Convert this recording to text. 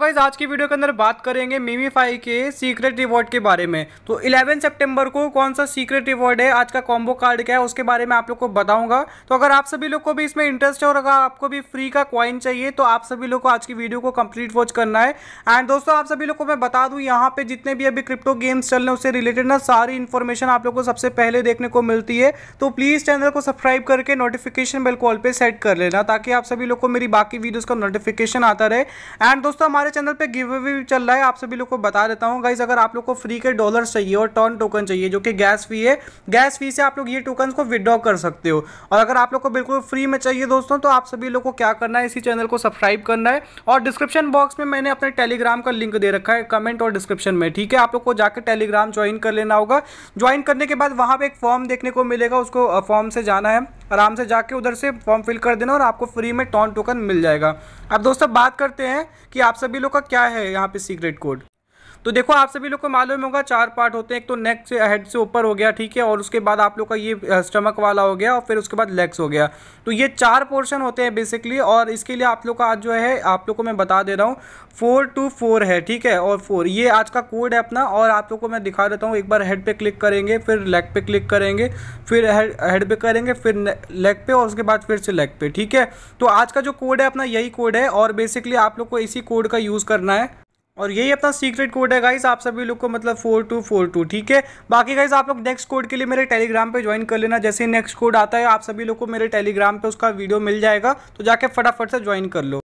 guys तो आज की वीडियो के अंदर बात करेंगे मीमीफाई के सीक्रेट रिवॉर्ड के बारे में तो 11 सितंबर को कौन सा सीक्रेट रिवॉर्ड है आज का कॉम्बो कार्ड क्या है उसके बारे में आप लोग को बताऊंगा तो अगर आप सभी लोग को भी इसमें इंटरेस्ट है और अगर आपको भी फ्री का कॉइन चाहिए तो आप सभी लोग को आज की वीडियो को कंप्लीट वॉच करना है एंड दोस्तों आप सभी लोग को मैं बता दूँ यहाँ पर जितने भी अभी क्रिप्टो गेम्स चल रहे हैं उससे रिलेटेड ना सारी इन्फॉर्मेशन आप लोग को सबसे पहले देखने को मिलती है तो प्लीज़ चैनल को सब्सक्राइब करके नोटिफिकेशन बिल्कुल पर सेट कर लेना ताकि आप सभी लोग को मेरी बाकी वीडियोज़ का नोटिफिकेशन आता रहे एंड दोस्तों हमारे हमारे चैनल पे गिव अवे भी चल रहा है आप सभी लोग को बता देता हूँ गाइज अगर आप लोग को फ्री के डॉलर चाहिए और टर्न टोकन चाहिए जो कि गैस फी है गैस फी से आप लोग ये टोकन को विदड्रॉ कर सकते हो और अगर आप लोग को बिल्कुल फ्री में चाहिए दोस्तों तो आप सभी लोग को क्या करना है इसी चैनल को सब्सक्राइब करना है और डिस्क्रिप्शन बॉक्स में मैंने अपने टेलीग्राम का लिंक दे रखा है कमेंट और डिस्क्रिप्शन में ठीक है आप लोग को जाकर टेलीग्राम ज्वाइन कर लेना होगा ज्वाइन करने के बाद वहाँ पर एक फॉर्म देखने को मिलेगा उसको फॉर्म से जाना है आराम से जाके उधर से फॉर्म फिल कर देना और आपको फ्री में टॉन टोकन मिल जाएगा अब दोस्तों बात करते हैं कि आप सभी लोग का क्या है यहाँ पे सीक्रेट कोड तो देखो आप सभी लोग को मालूम होगा चार पार्ट होते हैं एक तो नेक से हेड से ऊपर हो गया ठीक है और उसके बाद आप लोग का ये स्टमक वाला हो गया और फिर उसके बाद लेग्स हो गया तो ये चार पोर्शन होते हैं बेसिकली और इसके लिए आप लोग का आज जो है आप लोग को मैं बता दे रहा हूँ फोर टू फोर है ठीक है और फोर ये आज का कोड है अपना और आप लोग को मैं दिखा देता हूँ एक बार हेड पे क्लिक करेंगे फिर लेग पे क्लिक करेंगे फिर हेड पे करेंगे फिर लेग पे और उसके बाद फिर से लेग पे ठीक है तो आज का जो कोड है अपना यही कोड है और बेसिकली आप लोग को इसी कोड का यूज़ करना है और यही अपना सीक्रेट कोड है गाइस आप सभी लोग को मतलब फोर टू फोर टू ठीक है बाकी गाइस आप लोग नेक्स्ट कोड के लिए मेरे टेलीग्राम पे ज्वाइन कर लेना जैसे ही नेक्स्ट कोड आता है आप सभी लोग को मेरे टेलीग्राम पे उसका वीडियो मिल जाएगा तो जाके फटाफट से ज्वाइन कर लो